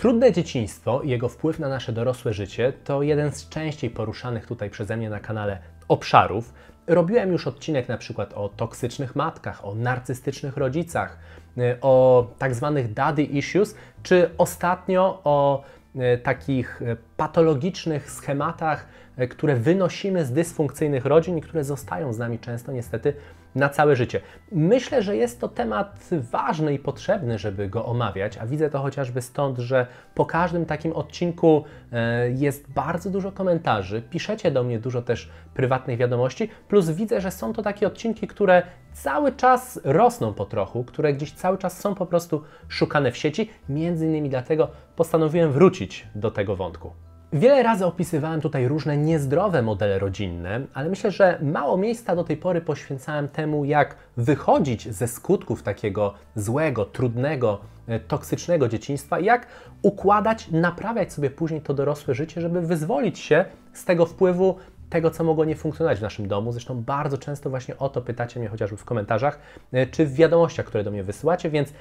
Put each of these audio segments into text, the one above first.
Trudne dzieciństwo i jego wpływ na nasze dorosłe życie to jeden z częściej poruszanych tutaj przeze mnie na kanale obszarów. Robiłem już odcinek na przykład o toksycznych matkach, o narcystycznych rodzicach, y, o tak zwanych daddy issues, czy ostatnio o y, takich y, patologicznych schematach, które wynosimy z dysfunkcyjnych rodzin i które zostają z nami często niestety na całe życie. Myślę, że jest to temat ważny i potrzebny, żeby go omawiać, a widzę to chociażby stąd, że po każdym takim odcinku e, jest bardzo dużo komentarzy, piszecie do mnie dużo też prywatnych wiadomości, plus widzę, że są to takie odcinki, które cały czas rosną po trochu, które gdzieś cały czas są po prostu szukane w sieci, między innymi dlatego postanowiłem wrócić do tego wątku. Wiele razy opisywałem tutaj różne niezdrowe modele rodzinne, ale myślę, że mało miejsca do tej pory poświęcałem temu, jak wychodzić ze skutków takiego złego, trudnego, e, toksycznego dzieciństwa, i jak układać, naprawiać sobie później to dorosłe życie, żeby wyzwolić się z tego wpływu tego, co mogło nie funkcjonować w naszym domu. Zresztą bardzo często właśnie o to pytacie mnie chociażby w komentarzach, e, czy w wiadomościach, które do mnie wysyłacie, więc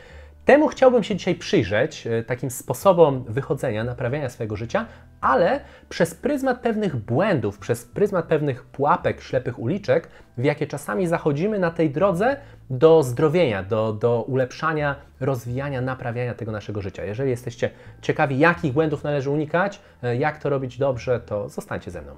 Temu chciałbym się dzisiaj przyjrzeć, e, takim sposobom wychodzenia, naprawiania swojego życia, ale przez pryzmat pewnych błędów, przez pryzmat pewnych pułapek, ślepych uliczek, w jakie czasami zachodzimy na tej drodze do zdrowienia, do, do ulepszania, rozwijania, naprawiania tego naszego życia. Jeżeli jesteście ciekawi, jakich błędów należy unikać, e, jak to robić dobrze, to zostańcie ze mną.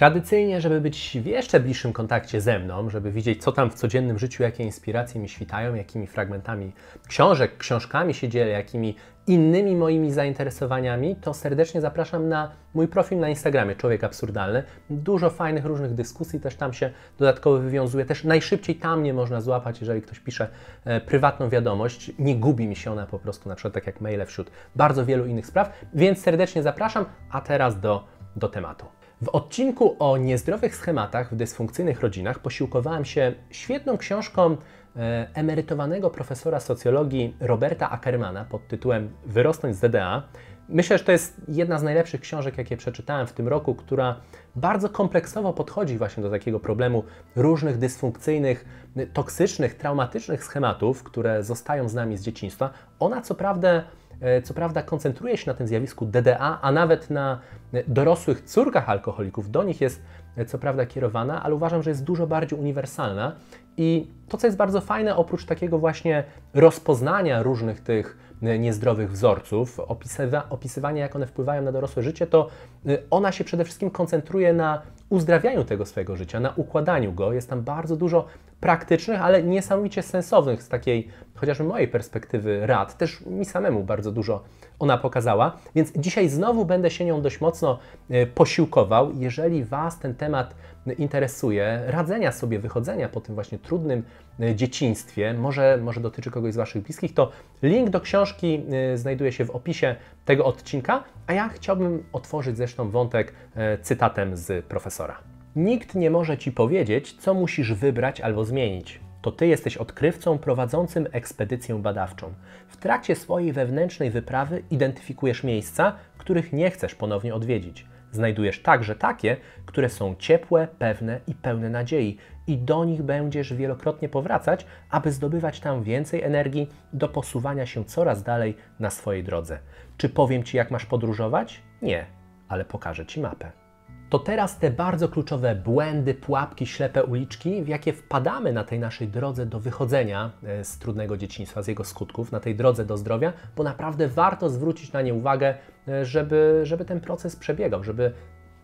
Tradycyjnie, żeby być w jeszcze bliższym kontakcie ze mną, żeby widzieć, co tam w codziennym życiu, jakie inspiracje mi świtają, jakimi fragmentami książek, książkami się dzielę, jakimi innymi moimi zainteresowaniami, to serdecznie zapraszam na mój profil na Instagramie Człowiek Absurdalny. Dużo fajnych, różnych dyskusji też tam się dodatkowo wywiązuje. Też najszybciej tam mnie można złapać, jeżeli ktoś pisze e, prywatną wiadomość. Nie gubi mi się ona po prostu, na przykład tak jak maile wśród bardzo wielu innych spraw. Więc serdecznie zapraszam, a teraz do, do tematu. W odcinku o niezdrowych schematach w dysfunkcyjnych rodzinach posiłkowałem się świetną książką e, emerytowanego profesora socjologii Roberta Ackermana pod tytułem Wyrosnąć z DDA. Myślę, że to jest jedna z najlepszych książek, jakie przeczytałem w tym roku, która bardzo kompleksowo podchodzi właśnie do takiego problemu różnych dysfunkcyjnych, toksycznych, traumatycznych schematów, które zostają z nami z dzieciństwa. Ona co prawda E, co prawda koncentruje się na tym zjawisku DDA, a nawet na e, dorosłych córkach alkoholików. Do nich jest e, co prawda kierowana, ale uważam, że jest dużo bardziej uniwersalna. I to, co jest bardzo fajne, oprócz takiego właśnie rozpoznania różnych tych niezdrowych wzorców, opisywa, opisywania, jak one wpływają na dorosłe życie, to ona się przede wszystkim koncentruje na uzdrawianiu tego swojego życia, na układaniu go. Jest tam bardzo dużo praktycznych, ale niesamowicie sensownych z takiej chociażby mojej perspektywy rad. Też mi samemu bardzo dużo ona pokazała, więc dzisiaj znowu będę się nią dość mocno e, posiłkował. Jeżeli Was ten temat interesuje, radzenia sobie, wychodzenia po tym właśnie trudnym e, dzieciństwie, może, może dotyczy kogoś z Waszych bliskich, to link do książki e, znajduje się w opisie tego odcinka, a ja chciałbym otworzyć zresztą wątek cytatem z profesora. Nikt nie może ci powiedzieć, co musisz wybrać albo zmienić. To ty jesteś odkrywcą prowadzącym ekspedycję badawczą. W trakcie swojej wewnętrznej wyprawy identyfikujesz miejsca, których nie chcesz ponownie odwiedzić. Znajdujesz także takie, które są ciepłe, pewne i pełne nadziei, i do nich będziesz wielokrotnie powracać, aby zdobywać tam więcej energii do posuwania się coraz dalej na swojej drodze. Czy powiem ci, jak masz podróżować? Nie, ale pokażę ci mapę to teraz te bardzo kluczowe błędy, pułapki, ślepe uliczki, w jakie wpadamy na tej naszej drodze do wychodzenia e, z trudnego dzieciństwa, z jego skutków, na tej drodze do zdrowia, bo naprawdę warto zwrócić na nie uwagę, e, żeby, żeby ten proces przebiegał, żeby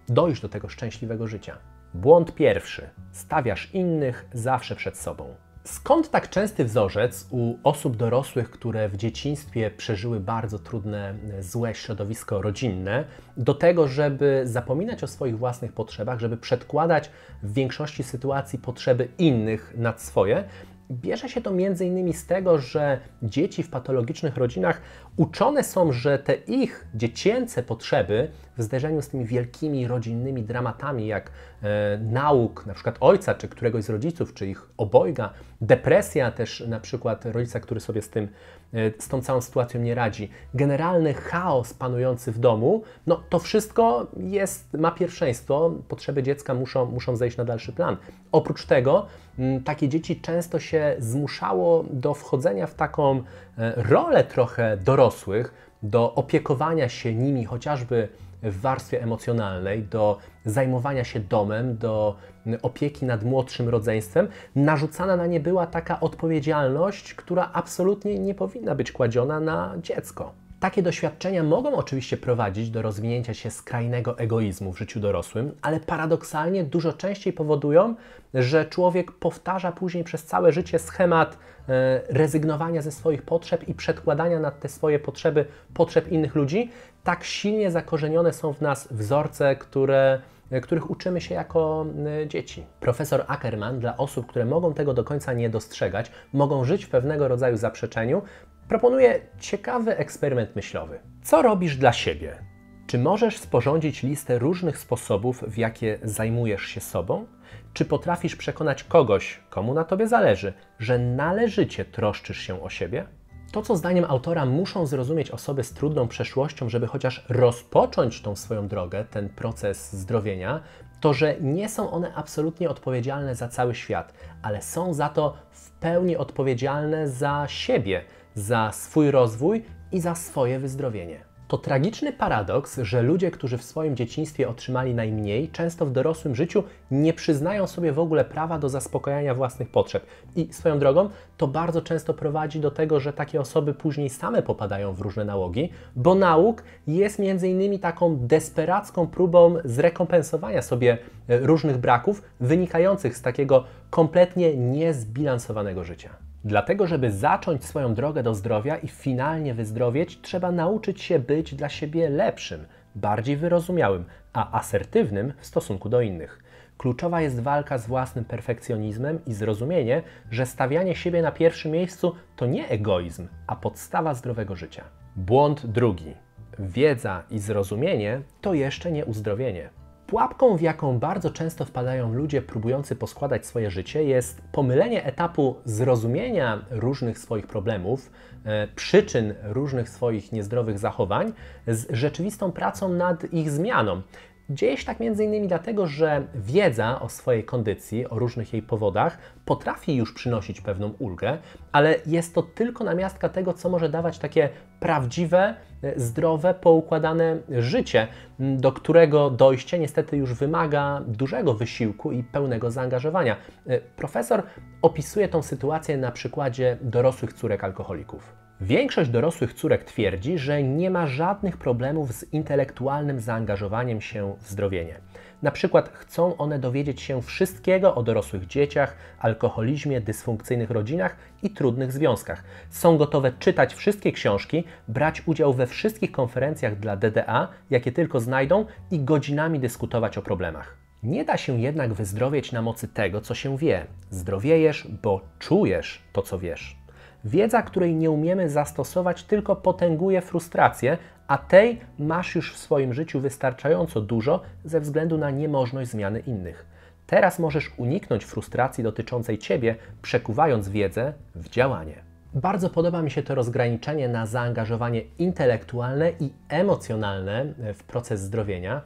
dojść do tego szczęśliwego życia. Błąd pierwszy: stawiasz innych zawsze przed sobą. Skąd tak częsty wzorzec u osób dorosłych, które w dzieciństwie przeżyły bardzo trudne, złe środowisko rodzinne, do tego, żeby zapominać o swoich własnych potrzebach, żeby przedkładać w większości sytuacji potrzeby innych nad swoje? Bierze się to m.in. z tego, że dzieci w patologicznych rodzinach Uczone są, że te ich dziecięce potrzeby w zderzeniu z tymi wielkimi rodzinnymi dramatami, jak e, nauk na przykład ojca, czy któregoś z rodziców, czy ich obojga, depresja też na przykład rodzica, który sobie z, tym, e, z tą całą sytuacją nie radzi, generalny chaos panujący w domu, no to wszystko jest, ma pierwszeństwo, potrzeby dziecka muszą, muszą zejść na dalszy plan. Oprócz tego m, takie dzieci często się zmuszało do wchodzenia w taką e, rolę trochę dorosłą, dorosłych do opiekowania się nimi chociażby w warstwie emocjonalnej, do zajmowania się domem, do opieki nad młodszym rodzeństwem, narzucana na nie była taka odpowiedzialność, która absolutnie nie powinna być kładziona na dziecko. Takie doświadczenia mogą oczywiście prowadzić do rozwinięcia się skrajnego egoizmu w życiu dorosłym, ale paradoksalnie dużo częściej powodują, że człowiek powtarza później przez całe życie schemat e, rezygnowania ze swoich potrzeb i przedkładania na te swoje potrzeby potrzeb innych ludzi. Tak silnie zakorzenione są w nas wzorce, które e, których uczymy się jako e, dzieci. Profesor Ackerman dla osób, które mogą tego do końca nie dostrzegać, mogą żyć w pewnego rodzaju zaprzeczeniu, proponuję ciekawy eksperyment myślowy. Co robisz dla siebie? Czy możesz sporządzić listę różnych sposobów, w jakie zajmujesz się sobą? Czy potrafisz przekonać kogoś, komu na tobie zależy, że należycie troszczysz się o siebie? To, co zdaniem autora muszą zrozumieć osoby z trudną przeszłością, żeby chociaż rozpocząć tą swoją drogę, ten proces zdrowienia, to, że nie są one absolutnie odpowiedzialne za cały świat, ale są za to w pełni odpowiedzialne za siebie, za swój rozwój i za swoje wyzdrowienie. To tragiczny paradoks, że ludzie, którzy w swoim dzieciństwie otrzymali najmniej, często w dorosłym życiu nie przyznają sobie w ogóle prawa do zaspokajania własnych potrzeb. I swoją drogą, to bardzo często prowadzi do tego, że takie osoby później same popadają w różne nałogi, bo nauk jest między innymi taką desperacką próbą zrekompensowania sobie e, różnych braków wynikających z takiego kompletnie niezbilansowanego życia. Dlatego, żeby zacząć swoją drogę do zdrowia i finalnie wyzdrowieć, trzeba nauczyć się być dla siebie lepszym, bardziej wyrozumiałym, a asertywnym w stosunku do innych. Kluczowa jest walka z własnym perfekcjonizmem i zrozumienie, że stawianie siebie na pierwszym miejscu to nie egoizm, a podstawa zdrowego życia. Błąd drugi. Wiedza i zrozumienie to jeszcze nie uzdrowienie. Pułapką, w jaką bardzo często wpadają ludzie próbujący poskładać swoje życie, jest pomylenie etapu zrozumienia różnych swoich problemów, e, przyczyn różnych swoich niezdrowych zachowań z rzeczywistą pracą nad ich zmianą. Dzieje się tak m.in. dlatego, że wiedza o swojej kondycji, o różnych jej powodach potrafi już przynosić pewną ulgę, ale jest to tylko namiastka tego, co może dawać takie prawdziwe, e, zdrowe, poukładane życie, do którego dojście niestety już wymaga dużego wysiłku i pełnego zaangażowania. E, profesor opisuje tą sytuację na przykładzie dorosłych córek alkoholików. Większość dorosłych córek twierdzi, że nie ma żadnych problemów z intelektualnym zaangażowaniem się w zdrowienie. Na przykład chcą one dowiedzieć się wszystkiego o dorosłych dzieciach, alkoholizmie, dysfunkcyjnych rodzinach i trudnych związkach. Są gotowe czytać wszystkie książki, brać udział we wszystkich konferencjach dla DDA, jakie tylko znajdą i godzinami dyskutować o problemach. Nie da się jednak wyzdrowieć na mocy tego, co się wie. Zdrowiejesz, bo czujesz to, co wiesz wiedza, której nie umiemy zastosować, tylko potęguje frustrację, a tej masz już w swoim życiu wystarczająco dużo ze względu na niemożność zmiany innych. Teraz możesz uniknąć frustracji dotyczącej ciebie, przekuwając wiedzę w działanie. Bardzo podoba mi się to rozgraniczenie na zaangażowanie intelektualne i emocjonalne e, w proces zdrowienia,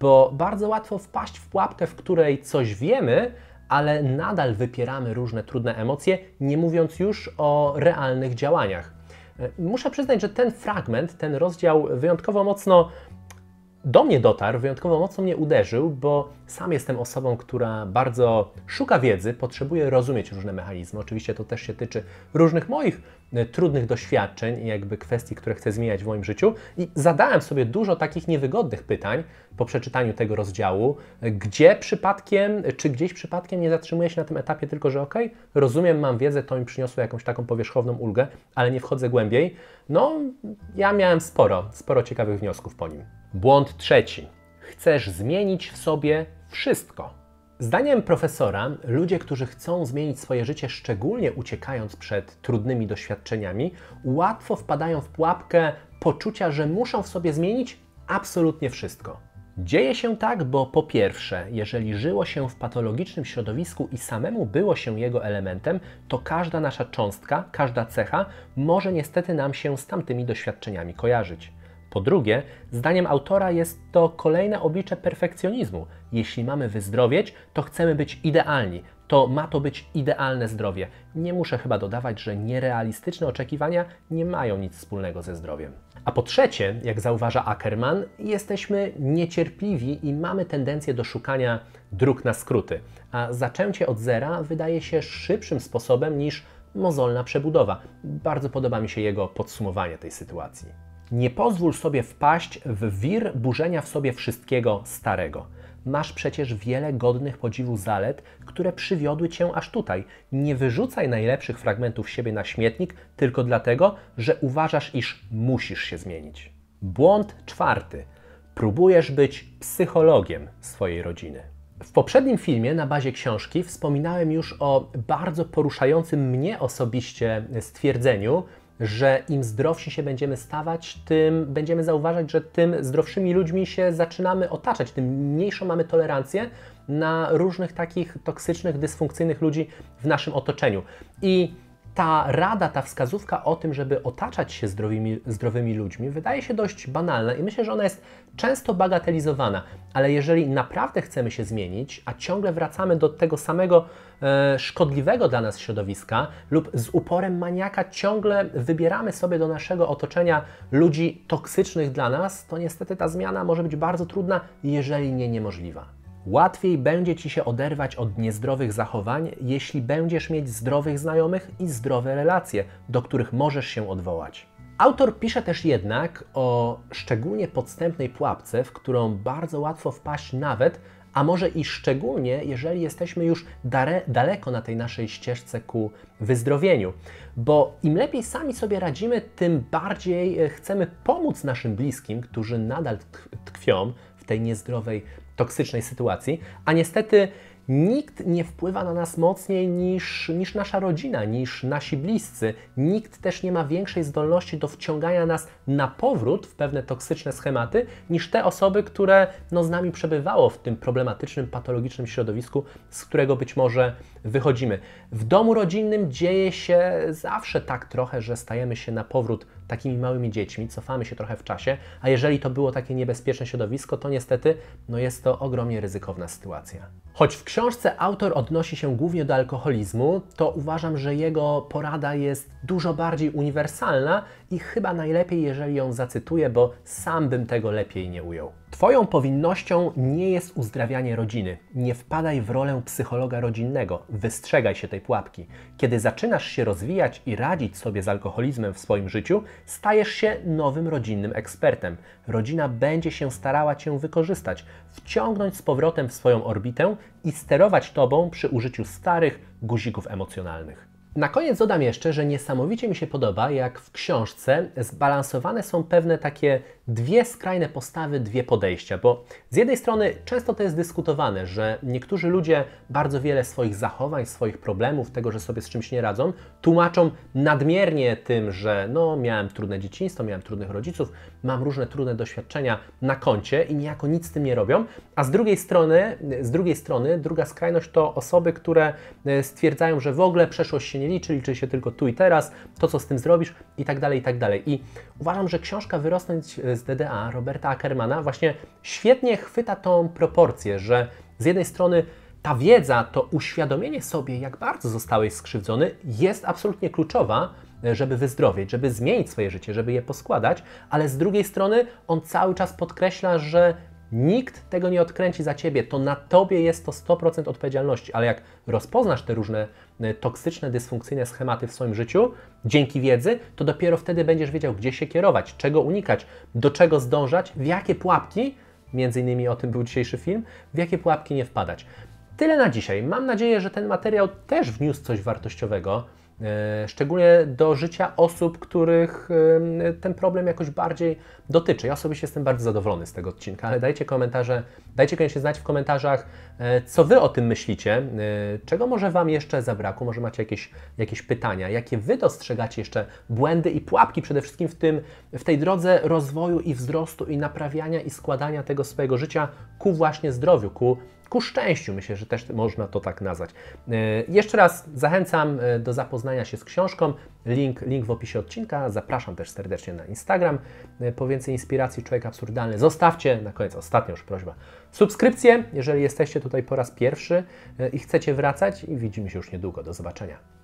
bo bardzo łatwo wpaść w pułapkę, w której coś wiemy, ale nadal wypieramy różne trudne emocje, nie mówiąc już o realnych działaniach. E, muszę przyznać, że ten fragment, ten rozdział wyjątkowo mocno do mnie dotarł, wyjątkowo mocno mnie uderzył, bo sam jestem osobą, która bardzo szuka wiedzy, potrzebuje rozumieć różne mechanizmy. Oczywiście to też się tyczy różnych moich e, trudnych doświadczeń i jakby kwestii, które chcę zmieniać w moim życiu. I zadałem sobie dużo takich niewygodnych pytań po przeczytaniu tego rozdziału, e, gdzie przypadkiem, e, czy gdzieś przypadkiem nie zatrzymuję się na tym etapie, tylko że ok, rozumiem, mam wiedzę, to mi przyniosło jakąś taką powierzchowną ulgę, ale nie wchodzę głębiej. No, ja miałem sporo, sporo ciekawych wniosków po nim. Błąd trzeci. Chcesz zmienić w sobie wszystko. Zdaniem profesora, ludzie, którzy chcą zmienić swoje życie, szczególnie uciekając przed trudnymi doświadczeniami, łatwo wpadają w pułapkę poczucia, że muszą w sobie zmienić absolutnie wszystko. Dzieje się tak, bo po pierwsze, jeżeli żyło się w patologicznym środowisku i samemu było się jego elementem, to każda nasza cząstka, każda cecha może niestety nam się z tamtymi doświadczeniami kojarzyć. Po drugie, zdaniem autora jest to kolejne oblicze perfekcjonizmu. Jeśli mamy wyzdrowieć, to chcemy być idealni. To ma to być idealne zdrowie. Nie muszę chyba dodawać, że nierealistyczne oczekiwania nie mają nic wspólnego ze zdrowiem. A po trzecie, jak zauważa Ackerman, jesteśmy niecierpliwi i mamy tendencję do szukania dróg na skróty, a zaczęcie od zera wydaje się szybszym sposobem niż mozolna przebudowa. Bardzo podoba mi się jego podsumowanie tej sytuacji. Nie pozwól sobie wpaść w wir burzenia w sobie wszystkiego starego. Masz przecież wiele godnych podziwu zalet, które przywiodły cię aż tutaj. Nie wyrzucaj najlepszych fragmentów siebie na śmietnik tylko dlatego, że uważasz, iż musisz się zmienić. Błąd czwarty. Próbujesz być psychologiem swojej rodziny. W poprzednim filmie na bazie książki wspominałem już o bardzo poruszającym mnie osobiście stwierdzeniu, że im zdrowsi się będziemy stawać, tym będziemy zauważać, że tym zdrowszymi ludźmi się zaczynamy otaczać, tym mniejszą mamy tolerancję na różnych takich toksycznych, dysfunkcyjnych ludzi w naszym otoczeniu. I ta rada, ta wskazówka o tym, żeby otaczać się zdrowymi, zdrowymi ludźmi, wydaje się dość banalna i myślę, że ona jest często bagatelizowana, ale jeżeli naprawdę chcemy się zmienić, a ciągle wracamy do tego samego e, szkodliwego dla nas środowiska lub z uporem maniaka ciągle wybieramy sobie do naszego otoczenia ludzi toksycznych dla nas, to niestety ta zmiana może być bardzo trudna, jeżeli nie niemożliwa. Łatwiej będzie Ci się oderwać od niezdrowych zachowań, jeśli będziesz mieć zdrowych znajomych i zdrowe relacje, do których możesz się odwołać. Autor pisze też jednak o szczególnie podstępnej pułapce, w którą bardzo łatwo wpaść nawet, a może i szczególnie, jeżeli jesteśmy już dare, daleko na tej naszej ścieżce ku wyzdrowieniu. Bo im lepiej sami sobie radzimy, tym bardziej e, chcemy pomóc naszym bliskim, którzy nadal tkwią w tej niezdrowej toksycznej sytuacji, a niestety nikt nie wpływa na nas mocniej niż, niż nasza rodzina, niż nasi bliscy. Nikt też nie ma większej zdolności do wciągania nas na powrót w pewne toksyczne schematy niż te osoby, które no, z nami przebywało w tym problematycznym, patologicznym środowisku, z którego być może wychodzimy. W domu rodzinnym dzieje się zawsze tak trochę, że stajemy się na powrót takimi małymi dziećmi, cofamy się trochę w czasie, a jeżeli to było takie niebezpieczne środowisko, to niestety no jest to ogromnie ryzykowna sytuacja. Choć w książce autor odnosi się głównie do alkoholizmu, to uważam, że jego porada jest dużo bardziej uniwersalna i chyba najlepiej, jeżeli ją zacytuję, bo sam bym tego lepiej nie ujął. Twoją powinnością nie jest uzdrawianie rodziny. Nie wpadaj w rolę psychologa rodzinnego. Wystrzegaj się tej pułapki. Kiedy zaczynasz się rozwijać i radzić sobie z alkoholizmem w swoim życiu, stajesz się nowym rodzinnym ekspertem. Rodzina będzie się starała Cię wykorzystać, wciągnąć z powrotem w swoją orbitę i sterować Tobą przy użyciu starych guzików emocjonalnych. Na koniec dodam jeszcze, że niesamowicie mi się podoba, jak w książce zbalansowane są pewne takie dwie skrajne postawy, dwie podejścia, bo z jednej strony często to jest dyskutowane, że niektórzy ludzie bardzo wiele swoich zachowań, swoich problemów, tego, że sobie z czymś nie radzą, tłumaczą nadmiernie tym, że no miałem trudne dzieciństwo, miałem trudnych rodziców, mam różne trudne doświadczenia na koncie i niejako nic z tym nie robią, a z drugiej strony, z drugiej strony druga skrajność to osoby, które e, stwierdzają, że w ogóle przeszłość się nie liczy, liczy się tylko tu i teraz, to co z tym zrobisz i tak dalej, i tak dalej. I uważam, że książka Wyrosnąć z DDA Roberta Ackermana właśnie świetnie chwyta tą proporcję, że z jednej strony ta wiedza, to uświadomienie sobie, jak bardzo zostałeś skrzywdzony, jest absolutnie kluczowa, e, żeby wyzdrowieć, żeby zmienić swoje życie, żeby je poskładać, ale z drugiej strony on cały czas podkreśla, że Nikt tego nie odkręci za ciebie, to na tobie jest to 100% odpowiedzialności, ale jak rozpoznasz te różne e, toksyczne, dysfunkcyjne schematy w swoim życiu dzięki wiedzy, to dopiero wtedy będziesz wiedział, gdzie się kierować, czego unikać, do czego zdążać, w jakie pułapki, między innymi o tym był dzisiejszy film, w jakie pułapki nie wpadać. Tyle na dzisiaj. Mam nadzieję, że ten materiał też wniósł coś wartościowego E, szczególnie do życia osób, których ten problem jakoś bardziej dotyczy. Ja osobiście jestem bardzo zadowolony z tego odcinka, ale dajcie komentarze, dajcie koniecznie znać w komentarzach, e, co Wy o tym myślicie, e, czego może Wam jeszcze zabrakło, może macie jakieś, jakieś pytania, jakie Wy dostrzegacie jeszcze błędy i pułapki przede wszystkim w, tym, w tej drodze rozwoju i wzrostu i naprawiania i składania tego swojego życia ku właśnie zdrowiu, ku ku szczęściu myślę, że też można to tak nazwać. E, jeszcze raz zachęcam e, do zapoznania się z książką. Link, link w opisie odcinka. Zapraszam też serdecznie na Instagram e, po więcej inspiracji Człowiek Absurdalny. Zostawcie, na koniec ostatnia już prośba, subskrypcję, jeżeli jesteście tutaj po raz pierwszy i chcecie wracać i widzimy się już niedługo. Do zobaczenia.